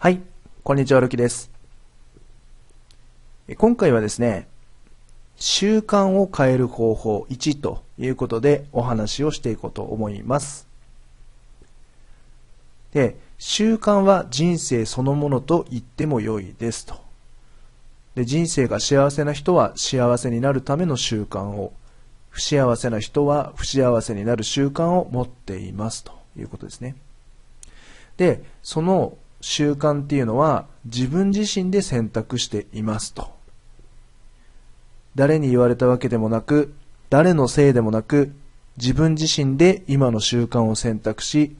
はい、こんにちは、るきです。今回はですね、習慣を変える方法1ということでお話をしていこうと思います。で、習慣は人生そのものと言っても良いですと。で人生が幸せな人は幸せになるための習慣を不幸せな人は不幸せになる習慣を持っていますということですねでその習慣っていうのは自分自身で選択していますと誰に言われたわけでもなく誰のせいでもなく自分自身で今の習慣を選択し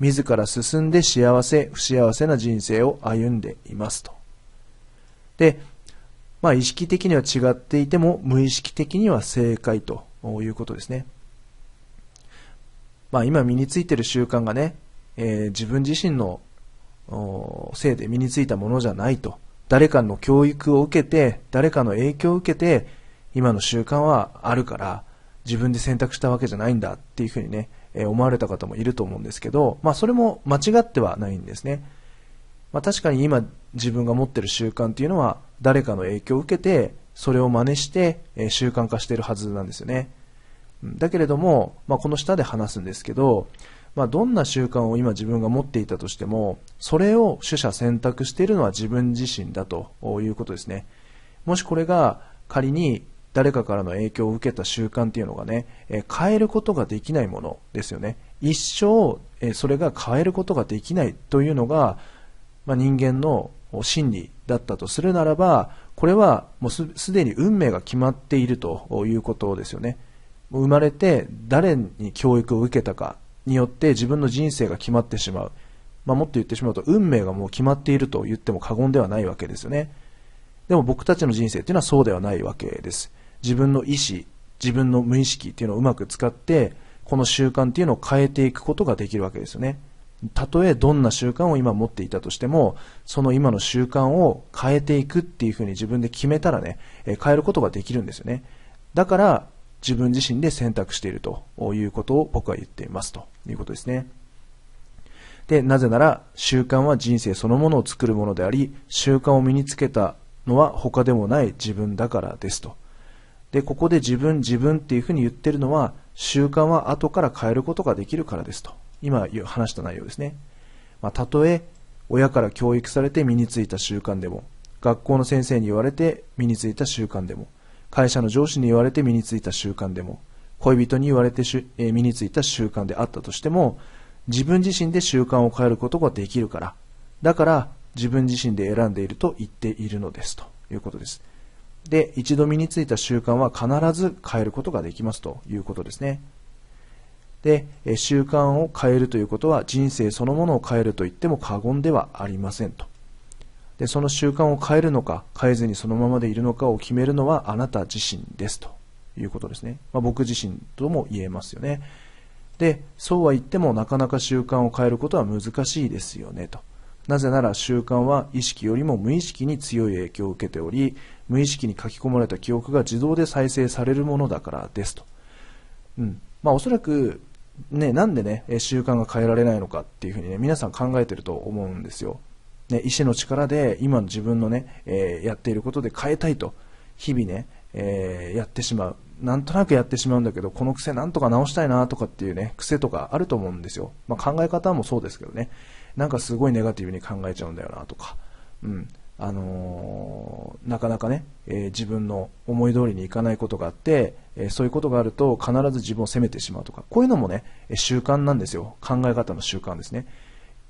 自ら進んで幸せ不幸せな人生を歩んでいますとでまあ、意識的には違っていても無意識的には正解ということですね。まあ、今身についている習慣がね、えー、自分自身のせいで身についたものじゃないと。誰かの教育を受けて、誰かの影響を受けて、今の習慣はあるから、自分で選択したわけじゃないんだっていうふうにね、えー、思われた方もいると思うんですけど、まあそれも間違ってはないんですね。まあ、確かに今自分が持ってる習慣っていうのは誰かの影響を受けてそれを真似して習慣化してるはずなんですよねだけれども、まあ、この下で話すんですけど、まあ、どんな習慣を今自分が持っていたとしてもそれを取捨選択しているのは自分自身だということですねもしこれが仮に誰かからの影響を受けた習慣っていうのがね、え変えることができないものですよね。一生、えそれが変えることができないというのが、まあ、人間の真理だったとするならば、これはもうすでに運命が決まっているということですよね。生まれて誰に教育を受けたかによって自分の人生が決まってしまう。まあ、もっと言ってしまうと、運命がもう決まっていると言っても過言ではないわけですよね。でも僕たちの人生っていうのはそうではないわけです。自分の意思、自分の無意識っていうのをうまく使って、この習慣っていうのを変えていくことができるわけですよね。たとえどんな習慣を今持っていたとしても、その今の習慣を変えていくっていうふうに自分で決めたらね、え変えることができるんですよね。だから、自分自身で選択しているということを僕は言っていますということですね。で、なぜなら習慣は人生そのものを作るものであり、習慣を身につけたのは他でもない自分だからですと。で、ここで自分自分っていうふうに言ってるのは、習慣は後から変えることができるからですと今話した内容ですね。まあ、たとえ親から教育されて身についた習慣でも、学校の先生に言われて身についた習慣でも、会社の上司に言われて身についた習慣でも、恋人に言われてえ身についた習慣であったとしても、自分自身で習慣を変えることができるから、だから自分自身で選んでいると言っているのですということです。で、一度身についた習慣は必ず変えることができますということですね。で、習慣を変えるということは人生そのものを変えると言っても過言ではありませんと。で、その習慣を変えるのか、変えずにそのままでいるのかを決めるのはあなた自身ですということですね。まあ、僕自身とも言えますよね。で、そうは言ってもなかなか習慣を変えることは難しいですよねと。なぜなら習慣は意識よりも無意識に強い影響を受けており、無意識に書き込まれた記憶が自動で再生されるものだからですと。うん。まあおそらくね、なんでね、習慣が変えられないのかっていうふうにね、皆さん考えてると思うんですよ。ね、意志の力で今の自分のね、えー、やっていることで変えたいと、日々ね、えー、やってしまう。なんとなくやってしまうんだけど、この癖なんとか直したいなとかっていうね、癖とかあると思うんですよ。まあ、考え方もそうですけどね、なんかすごいネガティブに考えちゃうんだよなとか、うん。あのー、なかなかね、えー、自分の思い通りにいかないことがあって、えー、そういうことがあると必ず自分を責めてしまうとか、こういうのもね、習慣なんですよ。考え方の習慣ですね。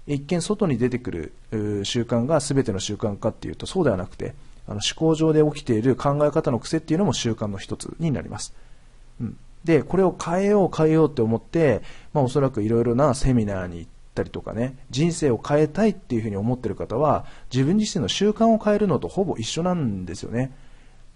一見外に出てくる習慣が全ての習慣かっていうとそうではなくて、あの思考上で起きている考え方の癖っていうのも習慣の一つになります。うん、で、これを変えよう変えようって思って、まあおそらくいろいろなセミナーに行って、たりとかね人生を変えたいっていうふうに思ってる方は自分自身の習慣を変えるのとほぼ一緒なんですよね、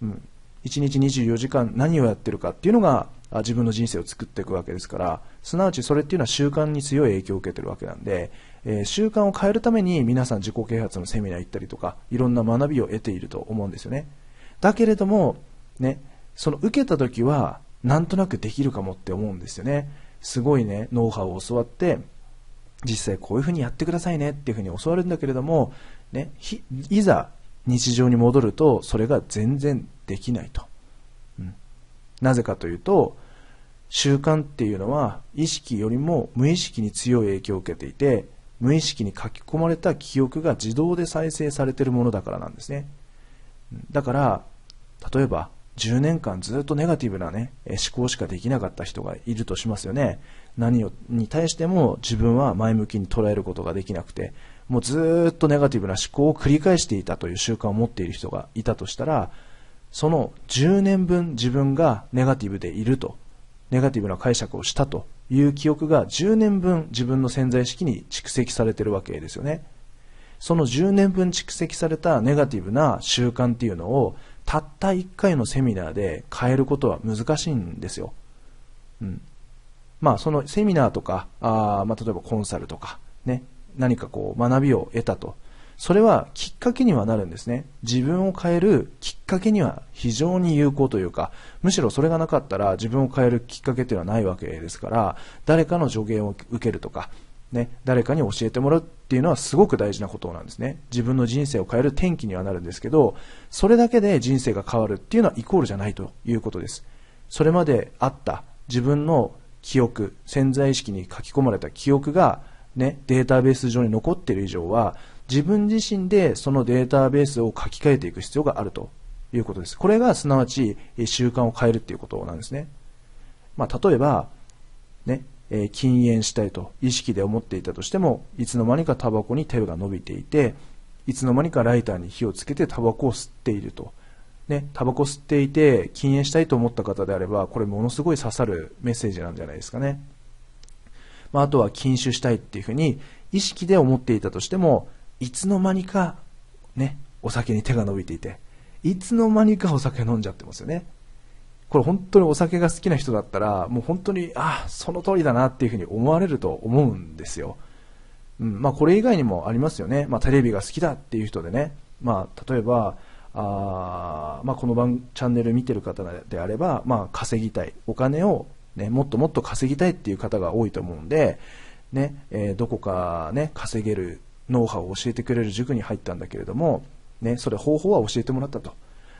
うん、1日24時間何をやってるかっていうのが自分の人生を作っていくわけですからすなわちそれっていうのは習慣に強い影響を受けてるわけなんで、えー、習慣を変えるために皆さん自己啓発のセミナー行ったりとかいろんな学びを得ていると思うんですよねだけれどもねその受けた時はなんとなくできるかもって思うんですよねすごいねノウハウを教わって実際こういうふうにやってくださいねっていうふうに教わるんだけれども、ね、いざ日常に戻るとそれが全然できないと、うん、なぜかというと習慣っていうのは意識よりも無意識に強い影響を受けていて無意識に書き込まれた記憶が自動で再生されているものだからなんですねだから例えば10年間ずっとネガティブなね、思考しかできなかった人がいるとしますよね。何を、に対しても自分は前向きに捉えることができなくて、もうずっとネガティブな思考を繰り返していたという習慣を持っている人がいたとしたら、その10年分自分がネガティブでいると、ネガティブな解釈をしたという記憶が10年分自分の潜在意識に蓄積されてるわけですよね。その10年分蓄積されたネガティブな習慣っていうのをたった1回のセミナーで変えることは難しいんですよ。うん。まあ、そのセミナーとか、あまあ、例えばコンサルとか、ね、何かこう、学びを得たと。それはきっかけにはなるんですね。自分を変えるきっかけには非常に有効というか、むしろそれがなかったら自分を変えるきっかけというのはないわけですから、誰かの助言を受けるとか、ね、誰かに教えてもらうっていうのはすごく大事なことなんですね。自分の人生を変える転機にはなるんですけど、それだけで人生が変わるっていうのはイコールじゃないということです。それまであった自分の記憶、潜在意識に書き込まれた記憶が、ね、データベース上に残っている以上は、自分自身でそのデータベースを書き換えていく必要があるということです。これがすなわち習慣を変えるっていうことなんですね。まあ、例えば、ね、え禁煙したいと意識で思っていたとしてもいつの間にかタバコに手が伸びていていつの間にかライターに火をつけてタバコを吸っていると。ね、タバコ吸っていて禁煙したいと思った方であればこれものすごい刺さるメッセージなんじゃないですかね、まあ、あとは禁酒したいっていうふうに意識で思っていたとしてもいつの間にか、ね、お酒に手が伸びていていつの間にかお酒飲んじゃってますよねこれ本当にお酒が好きな人だったら、もう本当に、あ、その通りだなっていうふうに思われると思うんですよ。うん、まあこれ以外にもありますよね。まあテレビが好きだっていう人でね。まあ例えば、あまあ、この番チャンネル見てる方であれば、まあ、稼ぎたいお金を、ね、もっともっと稼ぎたいっていう方が多いと思うんで、ねえー、どこか、ね、稼げるノウハウを教えてくれる塾に入ったんだけれども、ね、それ方法は教えてもらったと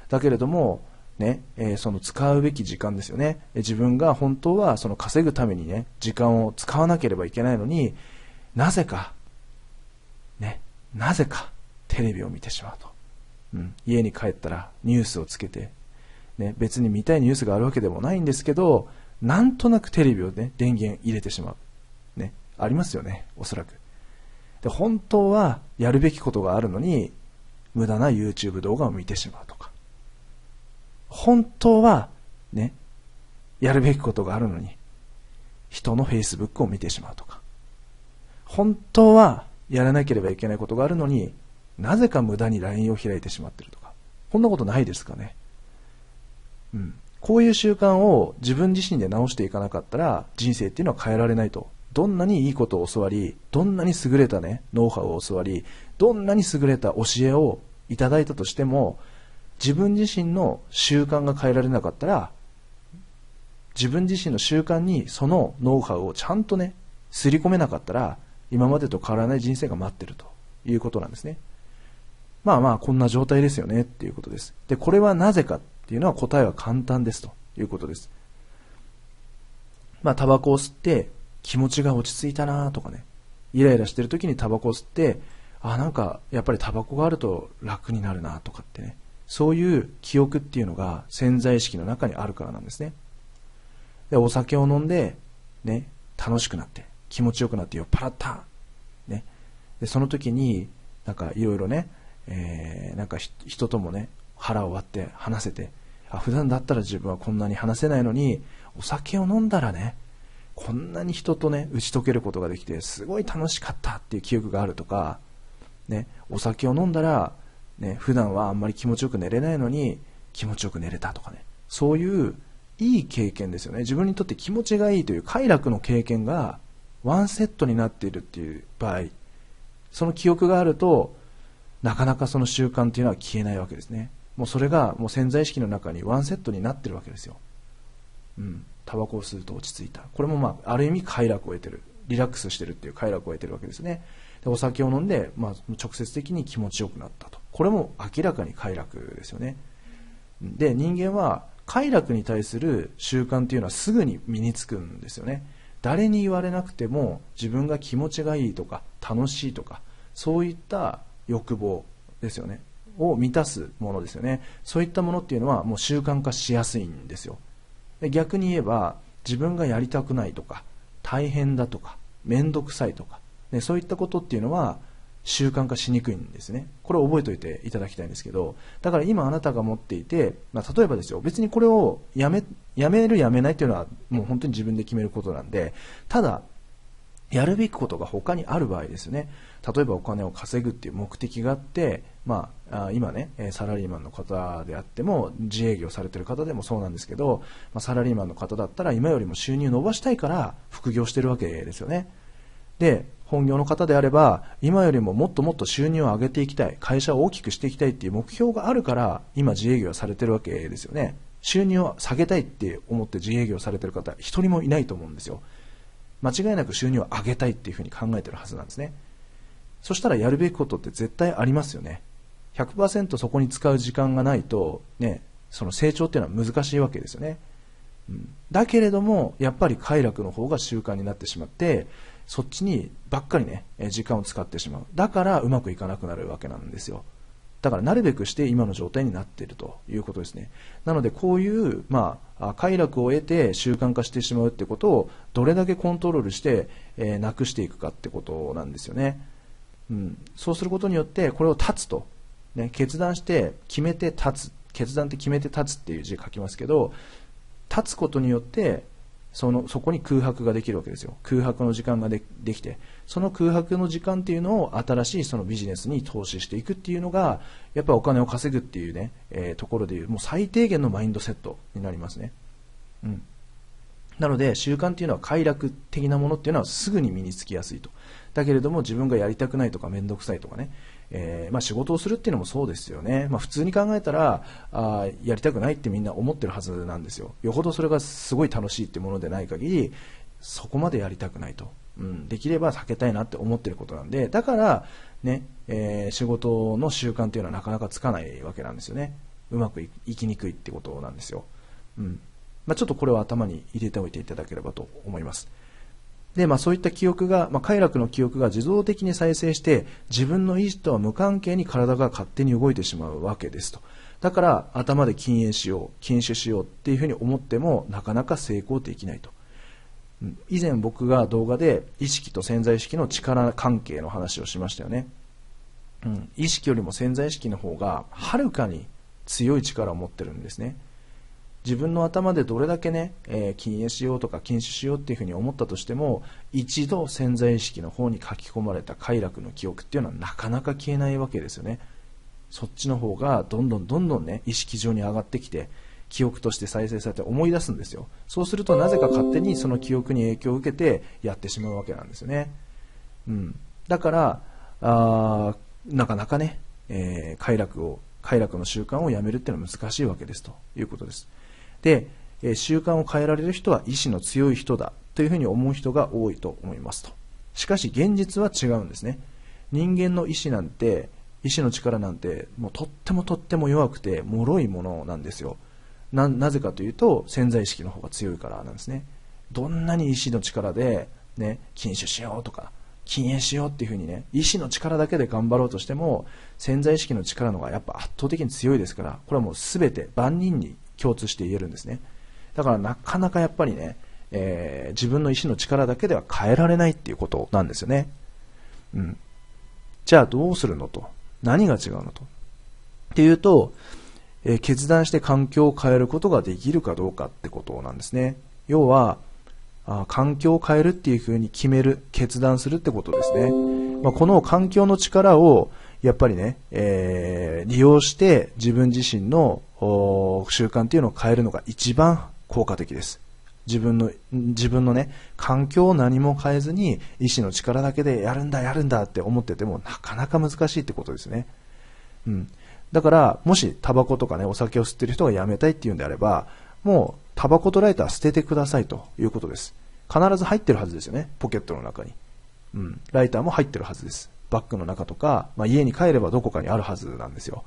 だけれどもね、えー、その使うべき時間ですよね。自分が本当はその稼ぐためにね、時間を使わなければいけないのに、なぜか、ね、なぜかテレビを見てしまうと。うん、家に帰ったらニュースをつけて、ね、別に見たいニュースがあるわけでもないんですけど、なんとなくテレビをね、電源入れてしまう。ね、ありますよね、おそらく。で、本当はやるべきことがあるのに、無駄な YouTube 動画を見てしまうと。本当は、ね、やるべきことがあるのに、人の Facebook を見てしまうとか、本当はやらなければいけないことがあるのに、なぜか無駄に LINE を開いてしまってるとか、こんなことないですかね。うん。こういう習慣を自分自身で直していかなかったら、人生っていうのは変えられないと。どんなにいいことを教わり、どんなに優れたね、ノウハウを教わり、どんなに優れた教えをいただいたとしても、自分自身の習慣が変えられなかったら、自分自身の習慣にそのノウハウをちゃんとね、すり込めなかったら、今までと変わらない人生が待ってるということなんですね。まあまあ、こんな状態ですよねっていうことです。で、これはなぜかっていうのは答えは簡単ですということです。まあ、タバコを吸って気持ちが落ち着いたなとかね、イライラしてる時にタバコを吸って、あ、なんかやっぱりタバコがあると楽になるなとかってね、そういう記憶っていうのが潜在意識の中にあるからなんですね。で、お酒を飲んで、ね、楽しくなって、気持ちよくなって酔っ払った。ね。で、その時に、なんかいろいろね、えー、なんか人ともね、腹を割って話せて、あ、普段だったら自分はこんなに話せないのに、お酒を飲んだらね、こんなに人とね、打ち解けることができて、すごい楽しかったっていう記憶があるとか、ね、お酒を飲んだら、ね、普段はあんまり気持ちよく寝れないのに気持ちよく寝れたとかね、そういういい経験ですよね。自分にとって気持ちがいいという快楽の経験がワンセットになっているっていう場合、その記憶があると、なかなかその習慣っていうのは消えないわけですね。もうそれがもう潜在意識の中にワンセットになってるわけですよ。うん。タバコを吸うと落ち着いた。これもまあ、ある意味快楽を得てる。リラックスしてるっていう快楽を得てるわけですね。でお酒を飲んで、まあ、直接的に気持ちよくなったとこれも明らかに快楽ですよねで人間は快楽に対する習慣っていうのはすぐに身につくんですよね誰に言われなくても自分が気持ちがいいとか楽しいとかそういった欲望ですよねを満たすものですよねそういったものっていうのはもう習慣化しやすいんですよ逆に言えば自分がやりたくないとか大変だとか面倒くさいとかでそういったことっていうのは習慣化しにくいんですねこれを覚えておいていただきたいんですけどだから今あなたが持っていて、まあ、例えばですよ別にこれをやめやめるやめないっていうのはもう本当に自分で決めることなんでただやるべきことが他にある場合ですね例えばお金を稼ぐっていう目的があってまあ、今ね、サラリーマンの方であっても、自営業されてる方でもそうなんですけど、まあ、サラリーマンの方だったら、今よりも収入伸ばしたいから、副業してるわけですよね。で、本業の方であれば、今よりももっともっと収入を上げていきたい、会社を大きくしていきたいっていう目標があるから、今自営業されてるわけですよね。収入を下げたいって思って自営業されてる方、一人もいないと思うんですよ。間違いなく収入を上げたいっていうふうに考えてるはずなんですね。そしたらやるべきことって絶対ありますよね。100%そこに使う時間がないと、ね、その成長っていうのは難しいわけですよね。うん、だけれども、やっぱり快楽の方が習慣になってしまって、そっちにばっかりね、時間を使ってしまう。だからうまくいかなくなるわけなんですよ。だからなるべくして今の状態になっているということですね。なのでこういう、まあ、快楽を得て習慣化してしまうってことをどれだけコントロールして、えー、なくしていくかってことなんですよね。うん、そうすることによってこれを断つと、ね、決断して決めて断つ決断って決めて立つっていう字書きますけど立つことによってそのそこに空白ができるわけですよ空白の時間ができてその空白の時間っていうのを新しいそのビジネスに投資していくっていうのがやっぱお金を稼ぐっていうね、えー、ところでいうもう最低限のマインドセットになりますね、うん、なので習慣っていうのは快楽的なものっていうのはすぐに身につきやすいとだけれども自分がやりたくないとか面倒くさいとかねえー、まあ、仕事をするっていうのもそうですよね、まあ、普通に考えたらあやりたくないってみんな思ってるはずなんですよよほどそれがすごい楽しいってものでない限りそこまでやりたくないと、うん、できれば避けたいなって思ってることなんでだからね、えー、仕事の習慣っていうのはなかなかつかないわけなんですよねうまくいきにくいってことなんですよ、うんまあ、ちょっとこれは頭に入れておいていただければと思います。で、まあ、そういった記憶が、まあ、快楽の記憶が自動的に再生して、自分の意志とは無関係に体が勝手に動いてしまうわけですと。だから頭で禁煙しよう、禁酒しようっていうふうに思ってもなかなか成功できないと。以前僕が動画で意識と潜在意識の力関係の話をしましたよね。うん、意識よりも潜在意識の方がはるかに強い力を持ってるんですね。自分の頭でどれだけね、えー、禁煙しようとか禁止しようっていうふうに思ったとしても一度潜在意識の方に書き込まれた快楽の記憶っていうのはなかなか消えないわけですよねそっちの方がどんどんどんどんね意識上に上がってきて記憶として再生されて思い出すんですよそうするとなぜか勝手にその記憶に影響を受けてやってしまうわけなんですよね、うん、だからあなかなかね、えー、快楽を快楽の習慣をやめるっていうのは難しいわけですということですで、え習慣を変えられる人は意志の強い人だというふうに思う人が多いと思いますと。しかし現実は違うんですね。人間の意志なんて、意志の力なんて、もうとってもとっても弱くて、脆いものなんですよ。な、なぜかというと、潜在意識の方が強いからなんですね。どんなに意志の力で、ね、禁酒しようとか、禁煙しようっていうふうにね、意志の力だけで頑張ろうとしても、潜在意識の力の方がやっぱ圧倒的に強いですから、これはもう全て万人に共通して言えるんですね。だからなかなかやっぱりね、えー、自分の意志の力だけでは変えられないっていうことなんですよね。うん。じゃあどうするのと。何が違うのと。っていうと、えー、決断して環境を変えることができるかどうかってことなんですね。要は、あ環境を変えるっていうふうに決める、決断するってことですね。まあ、この環境の力を、やっぱりね、えー、利用して自分自身の習慣っていうのを変えるのが一番効果的です。自分の、自分のね、環境を何も変えずに、意志の力だけでやるんだ、やるんだって思ってても、なかなか難しいってことですね。うん。だから、もし、タバコとかね、お酒を吸ってる人がやめたいっていうんであれば、もう、タバコとライター捨ててくださいということです。必ず入ってるはずですよね、ポケットの中に。うん。ライターも入ってるはずです。バッグの中とか、まあ、家に帰ればどこかにあるはずなんですよ。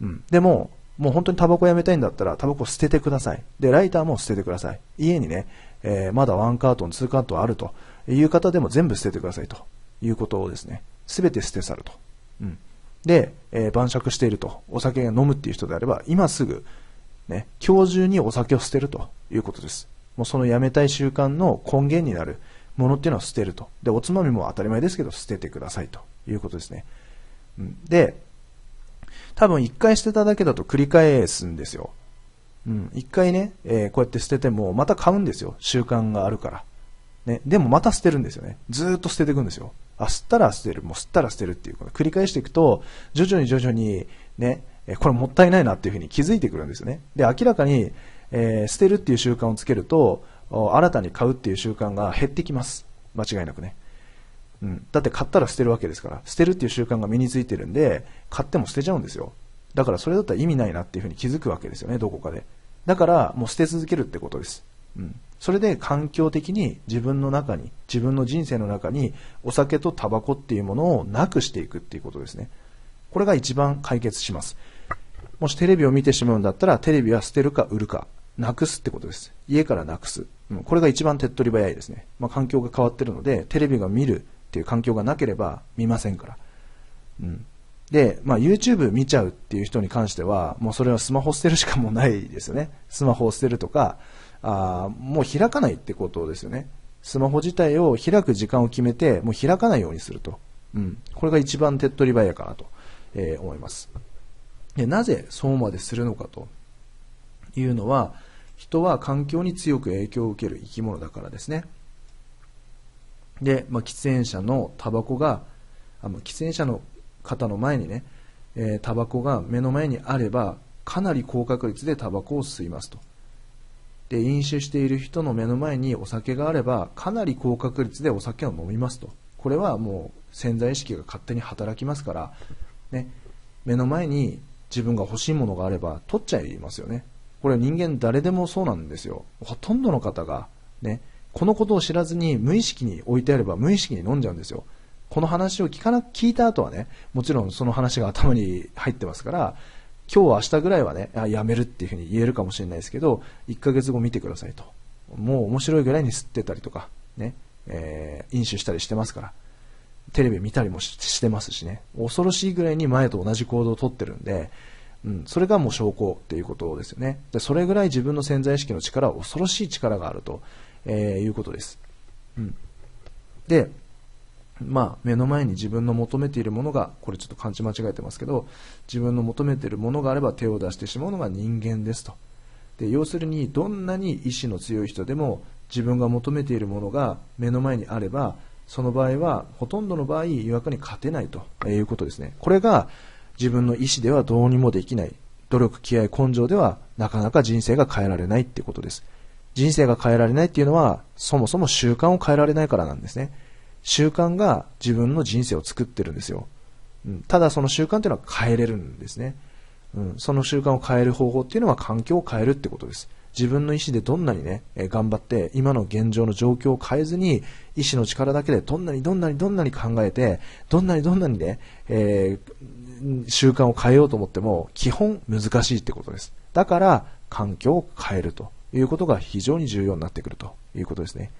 うん。でも、もう本当にタバコやめたいんだったら、タバコ捨ててください。で、ライターも捨ててください。家にね、えー、まだワンカートン、2カートンあるという方でも全部捨ててくださいということをですね、すべて捨て去ると。うん。で、えー、晩酌していると、お酒が飲むっていう人であれば、今すぐ、ね、今日中にお酒を捨てるということです。もうそのやめたい習慣の根源になるものっていうのは捨てると。で、おつまみも当たり前ですけど、捨ててくださいということですね。うん、で、多分一回捨てただけだと繰り返すんですよ。うん、回ね、えー、こうやって捨てても、また買うんですよ。習慣があるから。ね、でもまた捨てるんですよね。ずっと捨てていくんですよ。あ、吸ったら捨てる、もう吸ったら捨てるっていうこ繰り返していくと、徐々に徐々にね、これもったいないなっていうふうに気づいてくるんですよね。で、明らかに、えー、捨てるっていう習慣をつけると、新たに買うっていう習慣が減ってきます。間違いなくね。うん、だって買ったら捨てるわけですから、捨てるっていう習慣が身についてるんで、買っても捨てちゃうんですよ。だからそれだったら意味ないなっていうふうに気づくわけですよね、どこかで。だから、もう捨て続けるってことです。うん。それで環境的に自分の中に、自分の人生の中に、お酒とタバコっていうものをなくしていくっていうことですね。これが一番解決します。もしテレビを見てしまうんだったら、テレビは捨てるか売るか、なくすってことです。家からなくす。うん、これが一番手っ取り早いですね。まあ、環境が変わってるので、テレビが見るっていう環境がなければ見ませんから。うん。で、まあ YouTube 見ちゃうっていう人に関しては、もうそれはスマホ捨てるしかもないですよね。スマホを捨てるとか、あもう開かないってことですよね。スマホ自体を開く時間を決めて、もう開かないようにすると。うん。これが一番手っ取り早いかなと、えー、思います。で、なぜそうまでするのかというのは、人は環境に強く影響を受ける生き物だからですね。で、まあ、喫煙者のタバコがあの喫煙者の方の前にね、えー、タバコが目の前にあればかなり高確率でタバコを吸いますとで飲酒している人の目の前にお酒があればかなり高確率でお酒を飲みますとこれはもう潜在意識が勝手に働きますから、ね、目の前に自分が欲しいものがあれば取っちゃいますよねこれ人間誰でもそうなんですよほとんどの方がねこのことを知らずに無意識に置いてあれば無意識に飲んじゃうんですよ。この話を聞かな、聞いた後はね、もちろんその話が頭に入ってますから、今日明日ぐらいはね、あやめるっていうふうに言えるかもしれないですけど、1ヶ月後見てくださいと。もう面白いぐらいに吸ってたりとか、ね、えー、飲酒したりしてますから、テレビ見たりもしてますしね、恐ろしいぐらいに前と同じ行動をとってるんで、うん、それがもう証拠っていうことですよね。で、それぐらい自分の潜在意識の力は恐ろしい力があるとえー、いうことです。うん。で、まあ、目の前に自分の求めているものが、これちょっと漢字間違えてますけど、自分の求めているものがあれば手を出してしまうのが人間ですと。で、要するに、どんなに意志の強い人でも、自分が求めているものが目の前にあれば、その場合は、ほとんどの場合、違和感に勝てないということですね。これが、自分の意志ではどうにもできない。努力、気合、根性では、なかなか人生が変えられないってことです。人生が変えられないっていうのは、そもそも習慣を変えられないからなんですね。習慣が自分の人生を作ってるんですよ。うん、ただその習慣っていうのは変えれるんですね。うん、その習慣を変える方法っていうのは環境を変えるってことです。自分の意思でどんなにね、え頑張って、今の現状の状況を変えずに、意志の力だけでどんなにどんなにどんなに考えて、どんなにどんなにね、えー、習慣を変えようと思っても、基本難しいってことです。だから、環境を変えると。いうことが非常に重要になってくるということですね。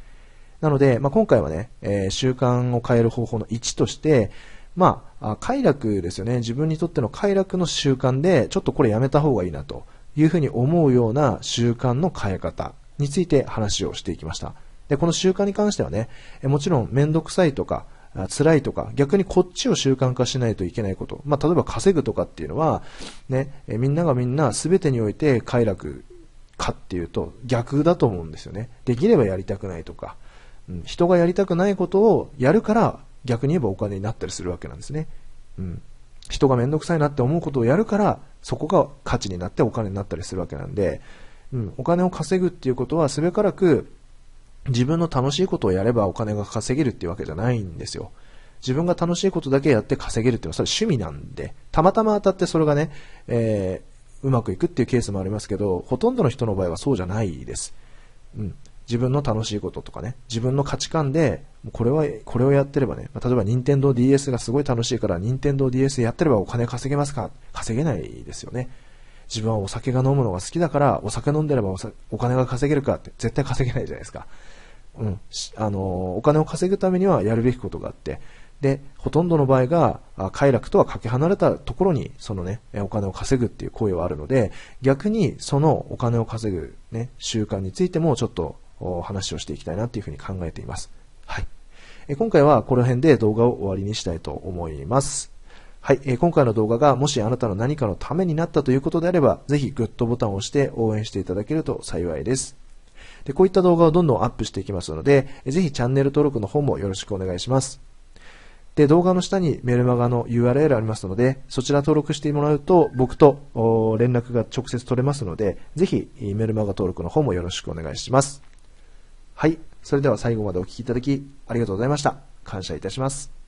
なので、まあ、今回はね、えー、習慣を変える方法の1として、まあ、快楽ですよね。自分にとっての快楽の習慣で、ちょっとこれやめた方がいいなというふうに思うような習慣の変え方について話をしていきました。で、この習慣に関してはね、もちろんめんどくさいとか、辛いとか、逆にこっちを習慣化しないといけないこと。まあ、例えば稼ぐとかっていうのは、ね、みんながみんな全てにおいて快楽かっていうと逆だと思うんですよね。できればやりたくないとか、うん、人がやりたくないことをやるから逆に言えばお金になったりするわけなんですね。うん。人がめんどくさいなって思うことをやるからそこが価値になってお金になったりするわけなんで、うん、お金を稼ぐっていうことはすべからく自分の楽しいことをやればお金が稼げるっていうわけじゃないんですよ。自分が楽しいことだけやって稼げるっていうのはそれ趣味なんで、たまたま当たってそれがね、えうまくいくっていうケースもありますけど、ほとんどの人の場合はそうじゃないです。うん。自分の楽しいこととかね、自分の価値観で、これは、これをやってればね、例えば Nintendo DS がすごい楽しいから、Nintendo DS やってればお金稼げますか稼げないですよね。自分はお酒が飲むのが好きだから、お酒飲んでればお金が稼げるかって絶対稼げないじゃないですか。うん。あの、お金を稼ぐためにはやるべきことがあって、で、ほとんどの場合が、快楽とはかけ離れたところに、そのね、お金を稼ぐっていう行為はあるので、逆にそのお金を稼ぐね、習慣についてもちょっと話をしていきたいなっていうふうに考えています。はい。え今回はこの辺で動画を終わりにしたいと思います。はい、え今回の動画がもしあなたの何かのためになったということであれば、ぜひグッドボタンを押して応援していただけると幸いです。で、こういった動画をどんどんアップしていきますので、ぜひチャンネル登録の方もよろしくお願いします。で、動画の下にメルマガの URL ありますので、そちら登録してもらうと、僕と連絡が直接取れますので、ぜひメルマガ登録の方もよろしくお願いします。はい。それでは最後までお聴きいただき、ありがとうございました。感謝いたします。